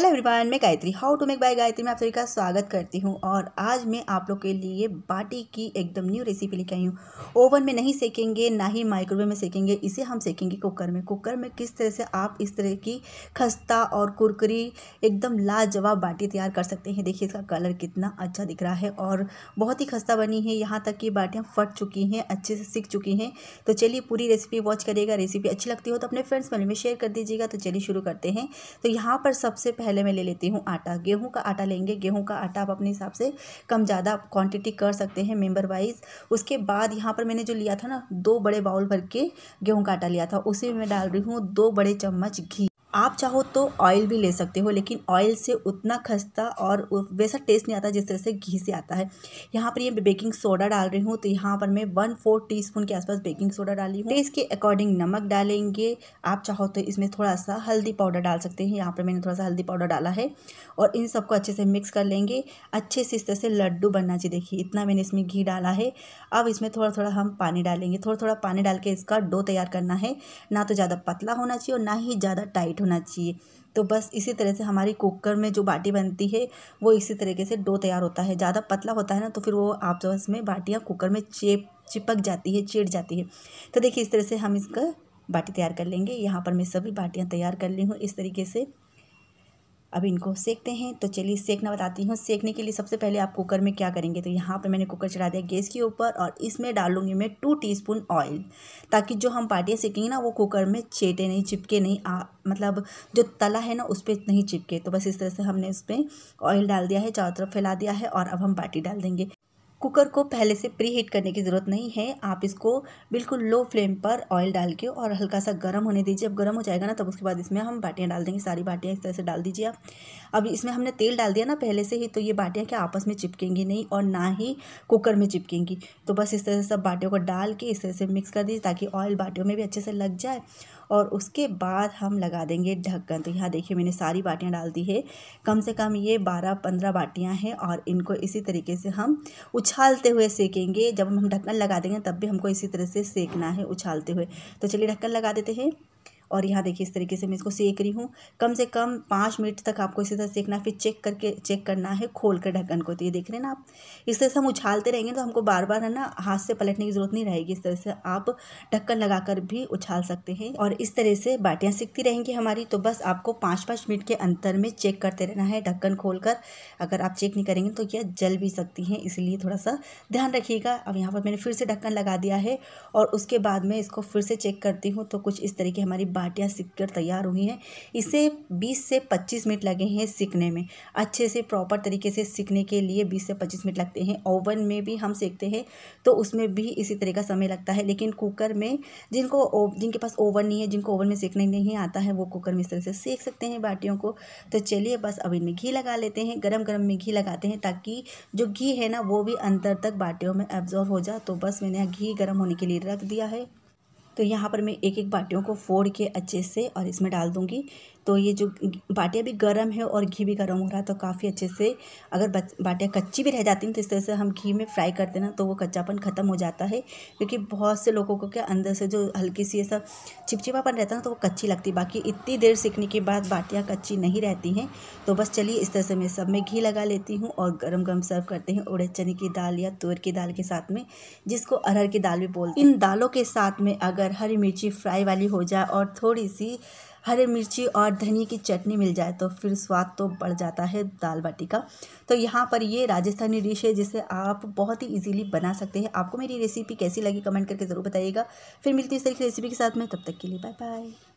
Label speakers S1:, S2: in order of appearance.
S1: hello everyone मैं Gayatri how to make by Gayatri में आप सभी का स्वागत करती हूँ और आज मैं आप लोग के लिए बाटी की एकदम न्यू रेसिपी लेके आई हूँ ओवन में नहीं सेकेंगे ना ही माइक्रोवेव में सेकेंगे इसे हम सेकेंगे कुकर में कुकर में किस तरह से आप इस तरह की खस्ता और कुरकुरी एकदम लाजवाब बाटी तैयार कर सकते हैं देखिए इसका कलर कितना अच्छा दिख रहा है और बहुत ही खस्ता बनी है यहाँ तक कि बाटियाँ फट चुकी हैं अच्छे से सीख चुकी हैं तो चलिए पूरी रेसिपी वॉच करिएगा रेसिपी अच्छी लगती हो तो अपने फ्रेंड्स फैमिली में शेयर कर दीजिएगा तो चलिए शुरू करते हैं तो यहाँ पर सबसे पहले पहले में ले लेती हूँ आटा गेहूँ का आटा लेंगे गेहूँ का आटा आप अपने हिसाब से कम ज़्यादा क्वांटिटी कर सकते हैं मेम्बर वाइज उसके बाद यहाँ पर मैंने जो लिया था ना दो बड़े बाउल भर के गेहूँ का आटा लिया था उसी में मैं डाल रही हूँ दो बड़े चम्मच घी आप चाहो तो ऑयल भी ले सकते हो लेकिन ऑयल से उतना खस्ता और वैसा टेस्ट नहीं आता जिस तरह से घी से आता है यहाँ पर ये बेकिंग सोडा डाल रही हूँ तो यहाँ पर मैं वन फोर टी के आसपास बेकिंग सोडा डाली हूँ टेस्ट के अकॉर्डिंग नमक डालेंगे आप चाहो तो इसमें थोड़ा सा हल्दी पाउडर डाल सकते हैं यहाँ पर मैंने थोड़ा सा हल्दी पाउडर डाला है और इन सबको अच्छे से मिक्स कर लेंगे अच्छे से इस तरह से लड्डू बनना चाहिए देखिए इतना मैंने इसमें घी डाला है अब इसमें थोड़ा थोड़ा हम पानी डालेंगे थोड़ा थोड़ा पानी डाल के इसका डो तैयार करना है ना तो ज़्यादा पतला होना चाहिए और ना ही ज़्यादा टाइट टाइट होना चाहिए तो बस इसी तरह से हमारी कुकर में जो बाटी बनती है वो इसी तरीके से डो तैयार होता है ज़्यादा पतला होता है ना तो फिर वो आप जो इसमें बाटियाँ कुकर में चेप चिपक जाती है चिड़ जाती है तो देखिए इस तरह से हम इसका बाटी तैयार कर लेंगे यहाँ पर मैं सभी बाटियाँ तैयार कर ली हूँ इस तरीके से अब इनको सेकते हैं तो चलिए सेकना बताती हूँ सेकने के लिए सबसे पहले आप कुकर में क्या करेंगे तो यहाँ पर मैंने कुकर चढ़ा दिया गैस के ऊपर और इसमें डालूंगी मैं टू टीस्पून ऑयल ताकि जो हम पार्टियाँ सेकेंगे ना वो कुकर में चेटे नहीं चिपके नहीं आ मतलब जो तला है ना उस पर नहीं चिपके तो बस इस तरह से हमने उस पर ऑयल डाल दिया है चारों तरफ फैला दिया है और अब हम पार्टी डाल देंगे कुकर को पहले से प्री हीट करने की ज़रूरत नहीं है आप इसको बिल्कुल लो फ्लेम पर ऑयल डाल के और हल्का सा गर्म होने दीजिए अब गर्म हो जाएगा ना तब उसके बाद इसमें हम बाटियाँ डाल देंगे सारी बाटियाँ इस तरह से डाल दीजिए आप अब इसमें हमने तेल डाल दिया ना पहले से ही तो ये बाटियाँ क्या आपस में चिपकेंगी नहीं और ना ही कुकर में चिपकेंगी तो बस इस तरह से सब बाटियों को डाल के इस तरह से मिक्स कर दीजिए ताकि ऑयल बाटियों में भी अच्छे से लग जाए और उसके बाद हम लगा देंगे ढक्कन तो यहाँ देखिए मैंने सारी बाटियाँ डाल दी है कम से कम ये बारह पंद्रह बाटियाँ हैं और इनको इसी तरीके से हम उछालते हुए सेकेंगे जब हम ढक्कन लगा देंगे तब भी हमको इसी तरह से सेकना है उछालते हुए तो चलिए ढक्कन लगा देते हैं और यहाँ देखिए इस तरीके से मैं इसको सेक रही हूँ कम से कम पाँच मिनट तक आपको इसी तरह सेकना फिर चेक करके चेक करना है खोल कर ढक्कन को तो ये देख रहे हैं ना आप इस तरह से हम उछालते रहेंगे तो हमको बार बार है ना हाथ से पलटने की ज़रूरत नहीं रहेगी इस तरह से आप ढक्कन लगाकर भी उछाल सकते हैं और इस तरह से बाटियाँ सीखती रहेंगी हमारी तो बस आपको पाँच पाँच मिनट के अंतर में चेक करते रहना है ढक्कन खोल अगर आप चेक नहीं करेंगे तो यह जल भी सकती हैं इसलिए थोड़ा सा ध्यान रखिएगा अब यहाँ पर मैंने फिर से ढक्कन लगा दिया है और उसके बाद में इसको फिर से चेक करती हूँ तो कुछ इस तरीके हमारी बाटियाँ सीख कर तैयार हुई हैं इसे 20 से 25 मिनट लगे हैं सीखने में अच्छे से प्रॉपर तरीके से सीखने के लिए 20 से 25 मिनट लगते हैं ओवन में भी हम सीखते हैं तो उसमें भी इसी तरह का समय लगता है लेकिन कुकर में जिनको जिनके पास ओवन नहीं है जिनको ओवन में सीखने नहीं आता है वो कुकर में इस तरह से सीख सकते हैं बाटियों को तो चलिए बस अब इनमें घी लगा लेते हैं गर्म गर्म में घी लगाते हैं ताकि जो घी है ना वो भी अंदर तक बाटियों में एब्जॉर्व हो जाए तो बस मैंने घी गर्म होने के लिए रख दिया है तो यहाँ पर मैं एक एक बाटियों को फोड़ के अच्छे से और इसमें डाल दूँगी तो ये जो बाटियाँ भी गर्म है और घी भी गर्म हो रहा है तो काफ़ी अच्छे से अगर बाटियाँ कच्ची भी रह जाती हैं तो इस तरह से हम घी में फ्राई करते हैं ना तो वो कच्चापन ख़त्म हो जाता है क्योंकि बहुत से लोगों को क्या अंदर से जो हल्की सी ऐसा चिपचिपापन रहता है ना तो वो कच्ची लगती बाकी इतनी देर सीखने के बाद बाटियाँ कच्ची नहीं रहती हैं तो बस चलिए इस तरह से मैं सब में घी लगा लेती हूँ और गर्म गर्म सर्व करते हैं उड़े चने की दाल या तुअर की दाल के साथ में जिसको अरहर की दाल भी बोलते हैं इन दालों के साथ में अगर हरी मिर्ची फ्राई वाली हो जाए और थोड़ी सी हरी मिर्ची और धनिए की चटनी मिल जाए तो फिर स्वाद तो बढ़ जाता है दाल बाटी का तो यहाँ पर ये राजस्थानी डिश है जिसे आप बहुत ही इजीली बना सकते हैं आपको मेरी रेसिपी कैसी लगी कमेंट करके ज़रूर बताइएगा फिर मिलती है इस तरीके की रेसिपी के साथ में तब तक के लिए बाय बाय